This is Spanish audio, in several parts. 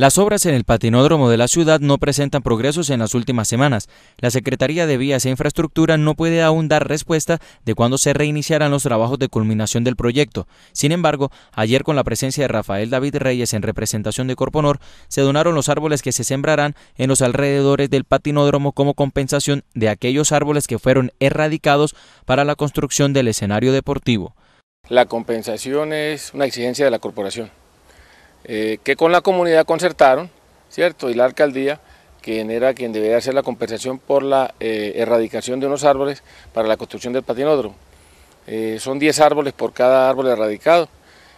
Las obras en el patinódromo de la ciudad no presentan progresos en las últimas semanas. La Secretaría de Vías e Infraestructura no puede aún dar respuesta de cuándo se reiniciarán los trabajos de culminación del proyecto. Sin embargo, ayer con la presencia de Rafael David Reyes en representación de Corponor, se donaron los árboles que se sembrarán en los alrededores del patinódromo como compensación de aquellos árboles que fueron erradicados para la construcción del escenario deportivo. La compensación es una exigencia de la corporación eh, que con la comunidad concertaron, ¿cierto? Y la alcaldía, quien era quien debía hacer la compensación por la eh, erradicación de unos árboles para la construcción del patinódromo. Eh, son 10 árboles por cada árbol erradicado.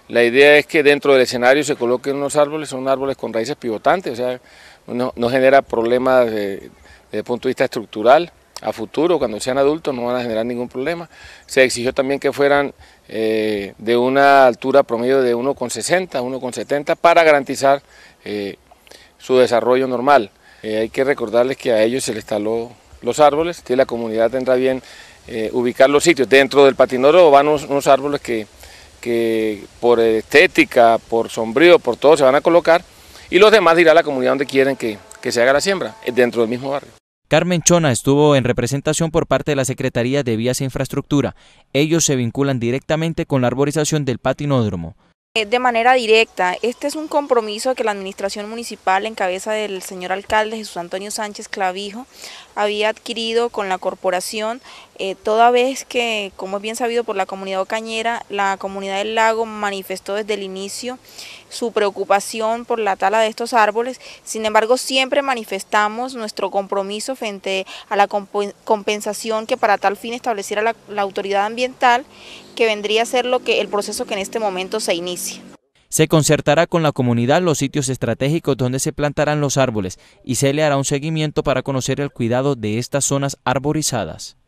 La idea es que dentro del escenario se coloquen unos árboles, son árboles con raíces pivotantes, o sea, no, no genera problemas desde el punto de vista estructural a futuro, cuando sean adultos, no van a generar ningún problema. Se exigió también que fueran eh, de una altura promedio de 1,60, 1,70 para garantizar eh, su desarrollo normal. Eh, hay que recordarles que a ellos se les taló los árboles, que la comunidad tendrá bien ubicar los sitios. Dentro del patinoro van unos, unos árboles que, por estética, por sombrío, por todo se van a colocar y los demás dirá la comunidad donde quieren que se haga la siembra, dentro del mismo barrio. Carmen Chona estuvo en representación por parte de la Secretaría de Vías e Infraestructura. Ellos se vinculan directamente con la arborización del patinódromo. Eh, de manera directa, este es un compromiso que la Administración Municipal en cabeza del señor alcalde Jesús Antonio Sánchez Clavijo había adquirido con la corporación, eh, toda vez que, como es bien sabido por la comunidad ocañera, la comunidad del lago manifestó desde el inicio su preocupación por la tala de estos árboles. Sin embargo, siempre manifestamos nuestro compromiso frente a la compensación que para tal fin estableciera la, autoridad ambiental, que vendría a ser lo que el proceso que en este momento se inicia. Se concertará con la comunidad los sitios estratégicos donde se plantarán los árboles y se le hará un seguimiento para conocer el cuidado de estas zonas arborizadas.